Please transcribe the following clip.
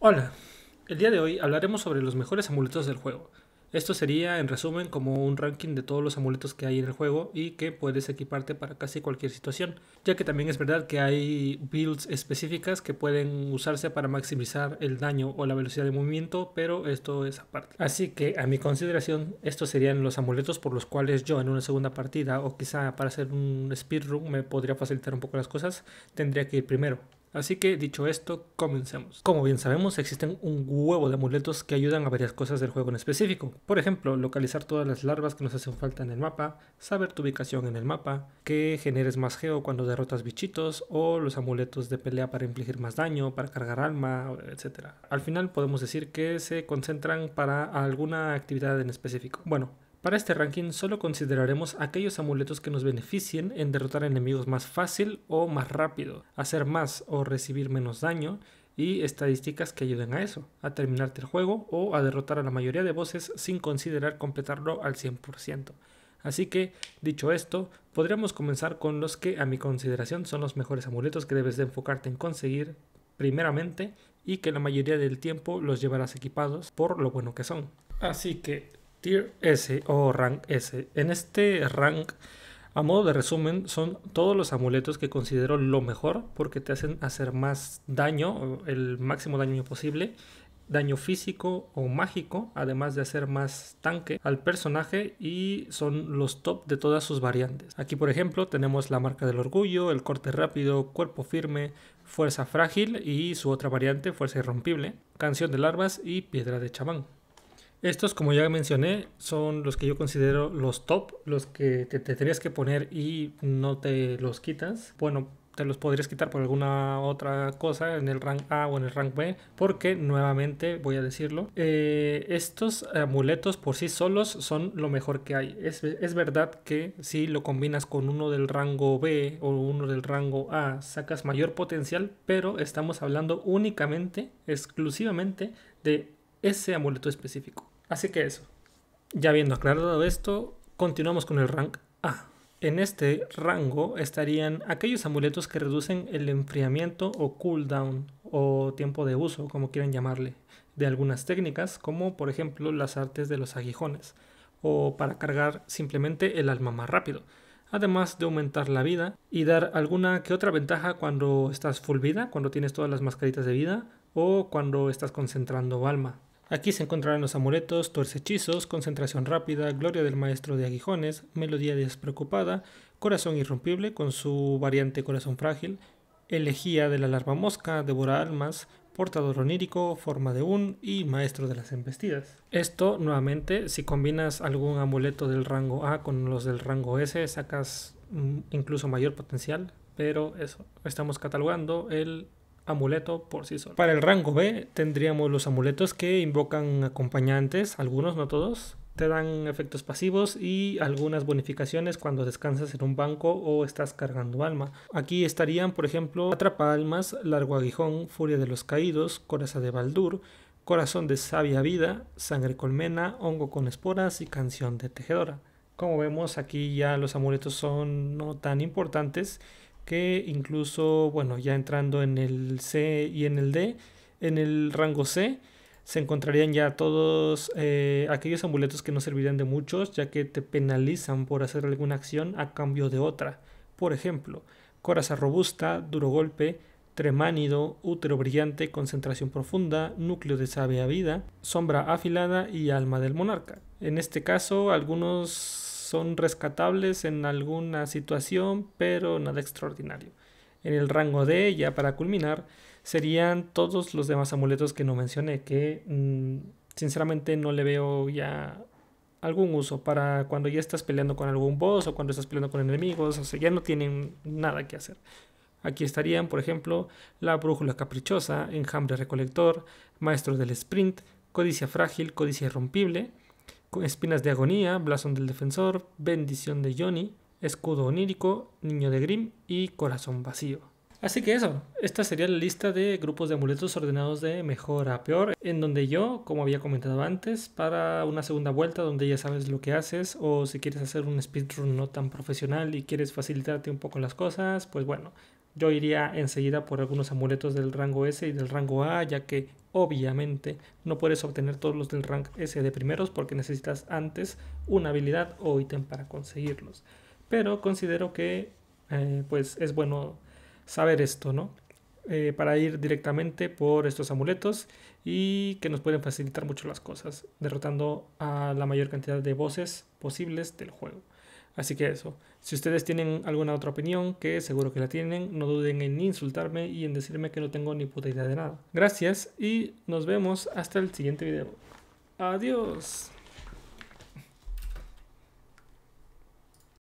Hola, el día de hoy hablaremos sobre los mejores amuletos del juego. Esto sería en resumen como un ranking de todos los amuletos que hay en el juego y que puedes equiparte para casi cualquier situación, ya que también es verdad que hay builds específicas que pueden usarse para maximizar el daño o la velocidad de movimiento, pero esto es aparte. Así que a mi consideración estos serían los amuletos por los cuales yo en una segunda partida o quizá para hacer un speedrun me podría facilitar un poco las cosas, tendría que ir primero. Así que dicho esto, comencemos. Como bien sabemos, existen un huevo de amuletos que ayudan a varias cosas del juego en específico. Por ejemplo, localizar todas las larvas que nos hacen falta en el mapa, saber tu ubicación en el mapa, que generes más geo cuando derrotas bichitos o los amuletos de pelea para infligir más daño, para cargar alma, etc. Al final podemos decir que se concentran para alguna actividad en específico. Bueno, para este ranking solo consideraremos aquellos amuletos que nos beneficien en derrotar enemigos más fácil o más rápido, hacer más o recibir menos daño y estadísticas que ayuden a eso, a terminarte el juego o a derrotar a la mayoría de voces sin considerar completarlo al 100%. Así que, dicho esto, podríamos comenzar con los que a mi consideración son los mejores amuletos que debes de enfocarte en conseguir primeramente y que la mayoría del tiempo los llevarás equipados por lo bueno que son. Así que Tier S o Rank S. En este rank, a modo de resumen, son todos los amuletos que considero lo mejor porque te hacen hacer más daño, el máximo daño posible, daño físico o mágico, además de hacer más tanque al personaje y son los top de todas sus variantes. Aquí por ejemplo tenemos la marca del orgullo, el corte rápido, cuerpo firme, fuerza frágil y su otra variante, fuerza irrompible, canción de larvas y piedra de chamán. Estos, como ya mencioné, son los que yo considero los top, los que te, tendrías que poner y no te los quitas. Bueno, te los podrías quitar por alguna otra cosa en el rank A o en el rank B, porque nuevamente voy a decirlo, eh, estos amuletos por sí solos son lo mejor que hay. Es, es, verdad que si lo combinas con uno del rango B o uno del rango A, sacas mayor potencial, pero estamos hablando únicamente, exclusivamente de ese amuleto específico. Así que eso. Ya habiendo aclarado esto, continuamos con el rank A. En este rango estarían aquellos amuletos que reducen el enfriamiento o cooldown o tiempo de uso, como quieran llamarle, de algunas técnicas, como por ejemplo las artes de los aguijones, o para cargar simplemente el alma más rápido, además de aumentar la vida y dar alguna que otra ventaja cuando estás full vida, cuando tienes todas las mascaritas de vida o cuando estás concentrando alma. Aquí se encontrarán los amuletos, hechizos, concentración rápida, gloria del maestro de aguijones, melodía despreocupada, corazón irrompible con su variante corazón frágil, elegía de la larva mosca, devora almas, portador onírico, forma de un y maestro de las embestidas. Esto nuevamente, si combinas algún amuleto del rango A con los del rango S, sacas mm, incluso mayor potencial, pero eso, estamos catalogando el amuleto por sí solo. Para el rango B tendríamos los amuletos que invocan acompañantes, algunos, no todos, te dan efectos pasivos y algunas bonificaciones cuando descansas en un banco o estás cargando alma. Aquí estarían, por ejemplo, Atrapa Almas, Largo Aguijón, Furia de los Caídos, Coraza de Baldur, Corazón de Sabia Vida, Sangre Colmena, Hongo con Esporas y Canción de Tejedora. Como vemos aquí ya los amuletos son no tan importantes que incluso, bueno, ya entrando en el C y en el D, en el rango C, se encontrarían ya todos eh, aquellos amuletos que no servirían de muchos, ya que te penalizan por hacer alguna acción a cambio de otra. Por ejemplo, coraza robusta, duro golpe, tremánido, útero brillante, concentración profunda, núcleo de sabia vida, sombra afilada y alma del monarca. En este caso, algunos son rescatables en alguna situación, pero nada extraordinario. En el rango D, ya para culminar, serían todos los demás amuletos que no mencioné, que mm, sinceramente no le veo ya algún uso para cuando ya estás peleando con algún boss o cuando estás peleando con enemigos, o sea, ya no tienen nada que hacer. Aquí estarían, por ejemplo, la brújula caprichosa, enjambre recolector, maestro del sprint, codicia frágil, codicia irrompible, Espinas de Agonía, Blasón del Defensor, Bendición de Johnny, Escudo Onírico, Niño de grim y Corazón Vacío. Así que eso, esta sería la lista de grupos de amuletos ordenados de mejor a peor, en donde yo, como había comentado antes, para una segunda vuelta donde ya sabes lo que haces o si quieres hacer un speedrun no tan profesional y quieres facilitarte un poco las cosas, pues bueno, yo iría enseguida por algunos amuletos del rango S y del rango A, ya que obviamente no puedes obtener todos los del rango S de primeros porque necesitas antes una habilidad o ítem para conseguirlos. Pero considero que eh, pues es bueno saber esto, ¿no? Eh, para ir directamente por estos amuletos y que nos pueden facilitar mucho las cosas, derrotando a la mayor cantidad de voces posibles del juego. Así que eso, si ustedes tienen alguna otra opinión, que seguro que la tienen, no duden en insultarme y en decirme que no tengo ni puta idea de nada. Gracias y nos vemos hasta el siguiente video. Adiós.